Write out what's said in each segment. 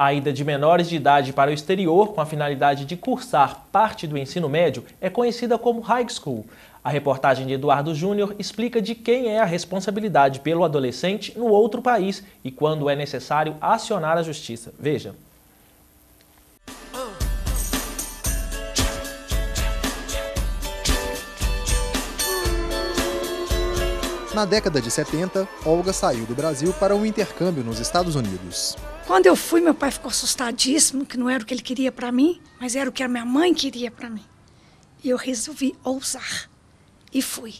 A ida de menores de idade para o exterior com a finalidade de cursar parte do ensino médio é conhecida como high school. A reportagem de Eduardo Júnior explica de quem é a responsabilidade pelo adolescente no outro país e quando é necessário acionar a justiça. Veja. Na década de 70, Olga saiu do Brasil para um intercâmbio nos Estados Unidos. Quando eu fui, meu pai ficou assustadíssimo, que não era o que ele queria para mim, mas era o que a minha mãe queria para mim. E eu resolvi ousar e fui.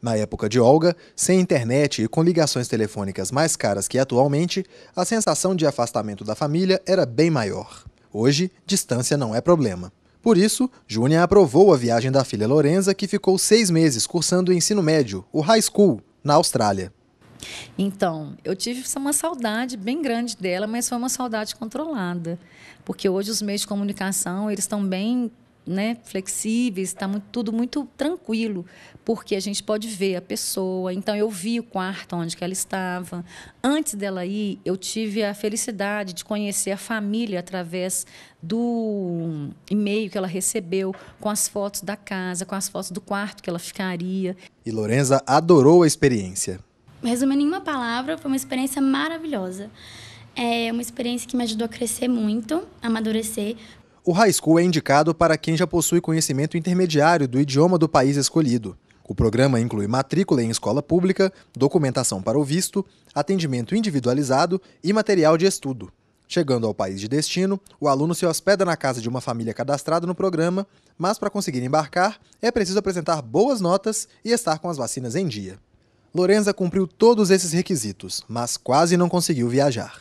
Na época de Olga, sem internet e com ligações telefônicas mais caras que atualmente, a sensação de afastamento da família era bem maior. Hoje, distância não é problema. Por isso, Júnia aprovou a viagem da filha Lorenza, que ficou seis meses cursando o ensino médio, o high school, na Austrália. Então, eu tive uma saudade bem grande dela, mas foi uma saudade controlada, porque hoje os meios de comunicação eles estão bem né, flexíveis, está tudo muito tranquilo, porque a gente pode ver a pessoa. Então, eu vi o quarto onde ela estava. Antes dela ir, eu tive a felicidade de conhecer a família através do e-mail que ela recebeu, com as fotos da casa, com as fotos do quarto que ela ficaria. E Lorenza adorou a experiência resumindo em uma palavra, foi uma experiência maravilhosa. É uma experiência que me ajudou a crescer muito, a amadurecer. O high school é indicado para quem já possui conhecimento intermediário do idioma do país escolhido. O programa inclui matrícula em escola pública, documentação para o visto, atendimento individualizado e material de estudo. Chegando ao país de destino, o aluno se hospeda na casa de uma família cadastrada no programa, mas para conseguir embarcar é preciso apresentar boas notas e estar com as vacinas em dia. Lorenza cumpriu todos esses requisitos, mas quase não conseguiu viajar.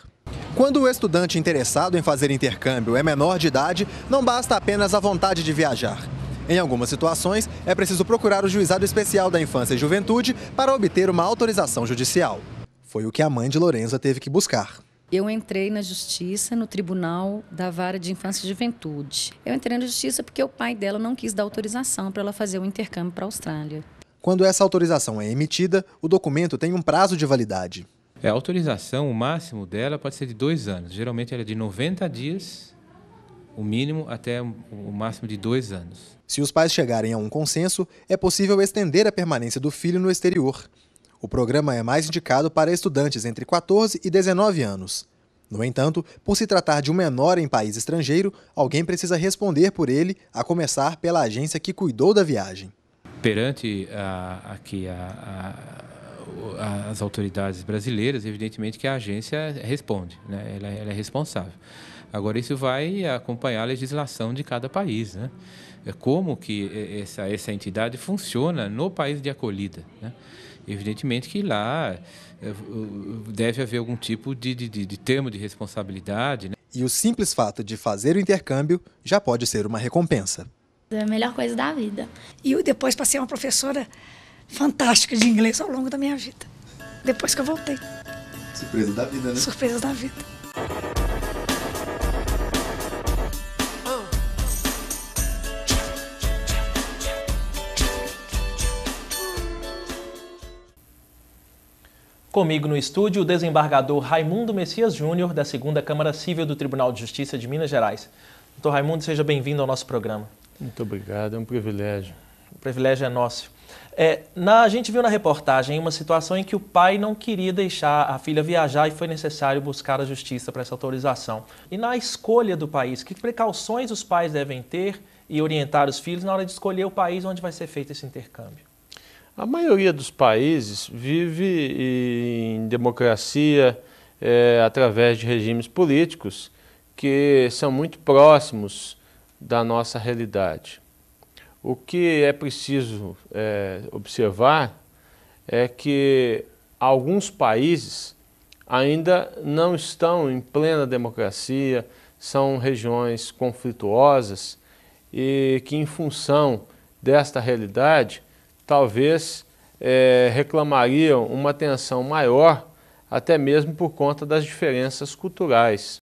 Quando o estudante interessado em fazer intercâmbio é menor de idade, não basta apenas a vontade de viajar. Em algumas situações, é preciso procurar o Juizado Especial da Infância e Juventude para obter uma autorização judicial. Foi o que a mãe de Lorenza teve que buscar. Eu entrei na justiça no Tribunal da Vara de Infância e Juventude. Eu entrei na justiça porque o pai dela não quis dar autorização para ela fazer o um intercâmbio para a Austrália. Quando essa autorização é emitida, o documento tem um prazo de validade. É, a autorização, o máximo dela pode ser de dois anos. Geralmente ela é de 90 dias, o mínimo até o máximo de dois anos. Se os pais chegarem a um consenso, é possível estender a permanência do filho no exterior. O programa é mais indicado para estudantes entre 14 e 19 anos. No entanto, por se tratar de um menor em país estrangeiro, alguém precisa responder por ele, a começar pela agência que cuidou da viagem perante a, aqui a, a, as autoridades brasileiras, evidentemente que a agência responde, né? ela, ela é responsável. Agora, isso vai acompanhar a legislação de cada país, né? É como que essa, essa entidade funciona no país de acolhida, né? Evidentemente que lá é, deve haver algum tipo de, de, de termo de responsabilidade. Né? E o simples fato de fazer o intercâmbio já pode ser uma recompensa. É a melhor coisa da vida. E eu depois passei uma professora fantástica de inglês ao longo da minha vida. Depois que eu voltei. Surpresa da vida, né? Surpresa da vida. Comigo no estúdio, o desembargador Raimundo Messias Júnior, da 2 Câmara Civil do Tribunal de Justiça de Minas Gerais. Doutor Raimundo, seja bem-vindo ao nosso programa. Muito obrigado, é um privilégio. O privilégio é nosso. É, na, a gente viu na reportagem uma situação em que o pai não queria deixar a filha viajar e foi necessário buscar a justiça para essa autorização. E na escolha do país, que precauções os pais devem ter e orientar os filhos na hora de escolher o país onde vai ser feito esse intercâmbio? A maioria dos países vive em democracia é, através de regimes políticos que são muito próximos da nossa realidade. O que é preciso é, observar é que alguns países ainda não estão em plena democracia, são regiões conflituosas e que, em função desta realidade, talvez é, reclamariam uma atenção maior, até mesmo por conta das diferenças culturais.